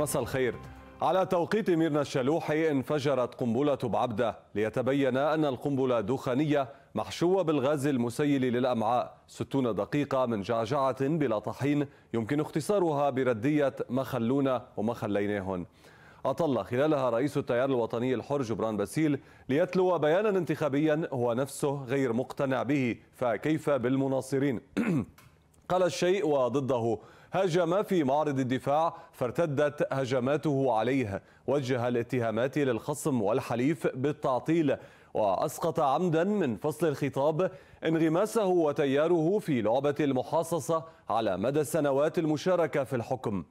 مساء الخير على توقيت ميرنا الشلوحي انفجرت قنبلة بعبدة ليتبين أن القنبلة دخانية محشوة بالغاز المسيل للأمعاء 60 دقيقة من جعجعة بلا طحين يمكن اختصارها بردية مخلون ومخليناهن أطل خلالها رئيس التيار الوطني الحر جبران باسيل ليتلو بيانا انتخابيا هو نفسه غير مقتنع به فكيف بالمناصرين قال الشيء وضده هاجم في معرض الدفاع فارتدت هجماته عليه وجه الاتهامات للخصم والحليف بالتعطيل وأسقط عمدا من فصل الخطاب انغماسه وتياره في لعبة المحاصصة على مدى السنوات المشاركة في الحكم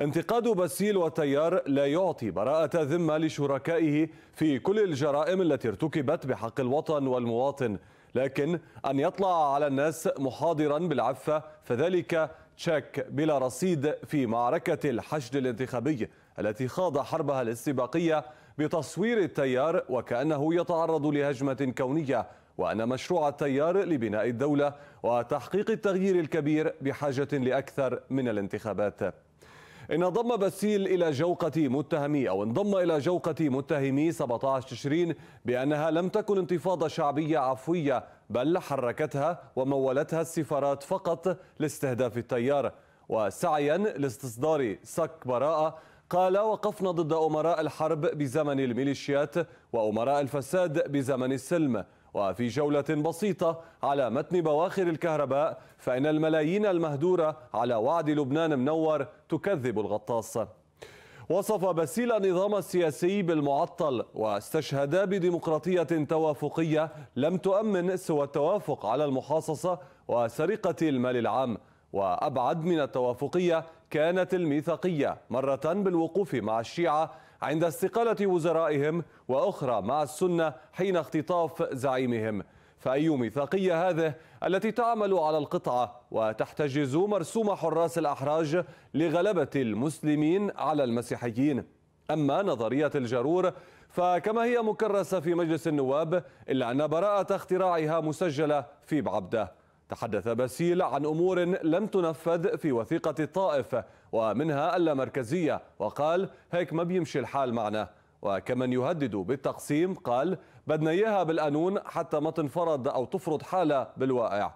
انتقاد باسيل وتيار لا يعطي براءة ذمة لشركائه في كل الجرائم التي ارتكبت بحق الوطن والمواطن لكن أن يطلع على الناس محاضرا بالعفة فذلك تشيك بلا رصيد في معركة الحشد الانتخابي التي خاض حربها الاستباقية بتصوير التيار وكأنه يتعرض لهجمة كونية وأن مشروع التيار لبناء الدولة وتحقيق التغيير الكبير بحاجة لأكثر من الانتخابات إن انضم باسيل إلى جوقة متهمي أو انضم إلى جوقة متهمي 17 تشرين بأنها لم تكن انتفاضة شعبية عفوية بل حركتها ومولتها السفارات فقط لاستهداف التيار وسعيا لاستصدار صك براءة قال وقفنا ضد أمراء الحرب بزمن الميليشيات وأمراء الفساد بزمن السلم وفي جولة بسيطة على متن بواخر الكهرباء فإن الملايين المهدورة على وعد لبنان منور تكذب الغطاس وصف بسيل النظام السياسي بالمعطل واستشهد بديمقراطية توافقية لم تؤمن سوى التوافق على المحاصصة وسرقة المال العام وأبعد من التوافقية كانت الميثاقية مرة بالوقوف مع الشيعة عند استقالة وزرائهم وأخرى مع السنة حين اختطاف زعيمهم فأي ميثاقية هذه التي تعمل على القطعة وتحتجز مرسوم حراس الأحراج لغلبة المسلمين على المسيحيين أما نظرية الجرور فكما هي مكرسة في مجلس النواب إلا أن براءة اختراعها مسجلة في بعبده تحدث باسيل عن أمور لم تنفذ في وثيقة الطائف ومنها اللامركزية وقال هيك ما بيمشي الحال معنا وكمن يهدد بالتقسيم قال بدنا إياها بالقانون حتى ما تنفرض أو تفرض حالة بالواقع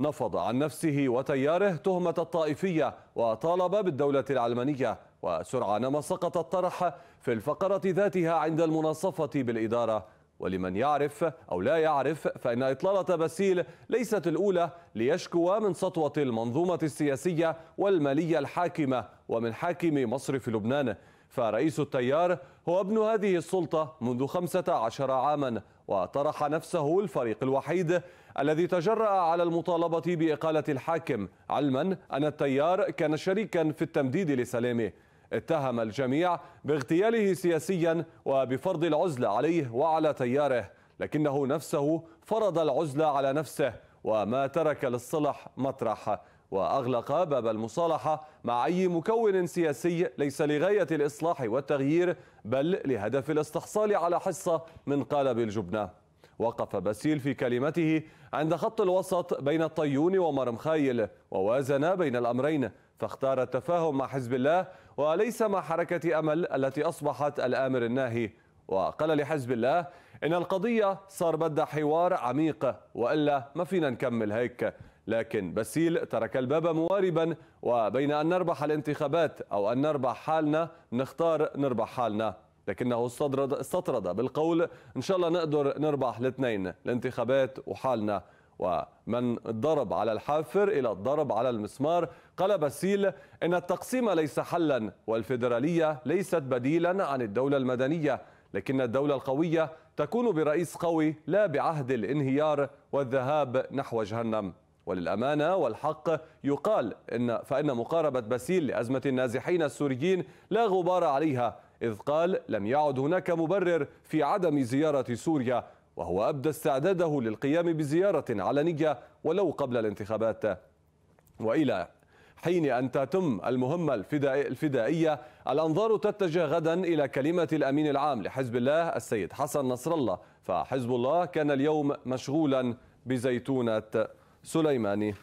نفض عن نفسه وتياره تهمة الطائفية وطالب بالدولة العلمانية وسرعان ما سقط الطرح في الفقرة ذاتها عند المناصفة بالإدارة ولمن يعرف أو لا يعرف فإن إطلالة باسيل ليست الأولى ليشكو من سطوة المنظومة السياسية والمالية الحاكمة ومن حاكم مصرف لبنان فرئيس التيار هو ابن هذه السلطة منذ 15 عاما وطرح نفسه الفريق الوحيد الذي تجرأ على المطالبة بإقالة الحاكم علما أن التيار كان شريكا في التمديد لسلامه اتهم الجميع باغتياله سياسيا وبفرض العزلة عليه وعلى تياره لكنه نفسه فرض العزلة على نفسه وما ترك للصلح مطرح وأغلق باب المصالحة مع أي مكون سياسي ليس لغاية الإصلاح والتغيير بل لهدف الاستحصال على حصة من قالب الجبنة وقف باسيل في كلمته عند خط الوسط بين الطيون ومرمخايل ووازن بين الأمرين فاختار التفاهم مع حزب الله وليس مع حركة أمل التي أصبحت الآمر الناهي وقال لحزب الله إن القضية صار بدها حوار عميق وإلا ما فينا نكمل هيك لكن باسيل ترك الباب مواربا وبين أن نربح الانتخابات أو أن نربح حالنا نختار نربح حالنا لكنه استطرد, استطرد بالقول إن شاء الله نقدر نربح الاثنين الانتخابات وحالنا ومن ضرب على الحافر إلى الضرب على المسمار قال باسيل إن التقسيم ليس حلا والفيدرالية ليست بديلا عن الدولة المدنية لكن الدولة القوية تكون برئيس قوي لا بعهد الانهيار والذهاب نحو جهنم وللأمانة والحق يقال إن فإن مقاربة باسيل لأزمة النازحين السوريين لا غبار عليها إذ قال لم يعد هناك مبرر في عدم زيارة سوريا وهو أبدى استعداده للقيام بزيارة علنية ولو قبل الانتخابات وإلى حين أن تتم المهمة الفدائية الأنظار تتجه غدا إلى كلمة الأمين العام لحزب الله السيد حسن نصر الله فحزب الله كان اليوم مشغولا بزيتونة سليماني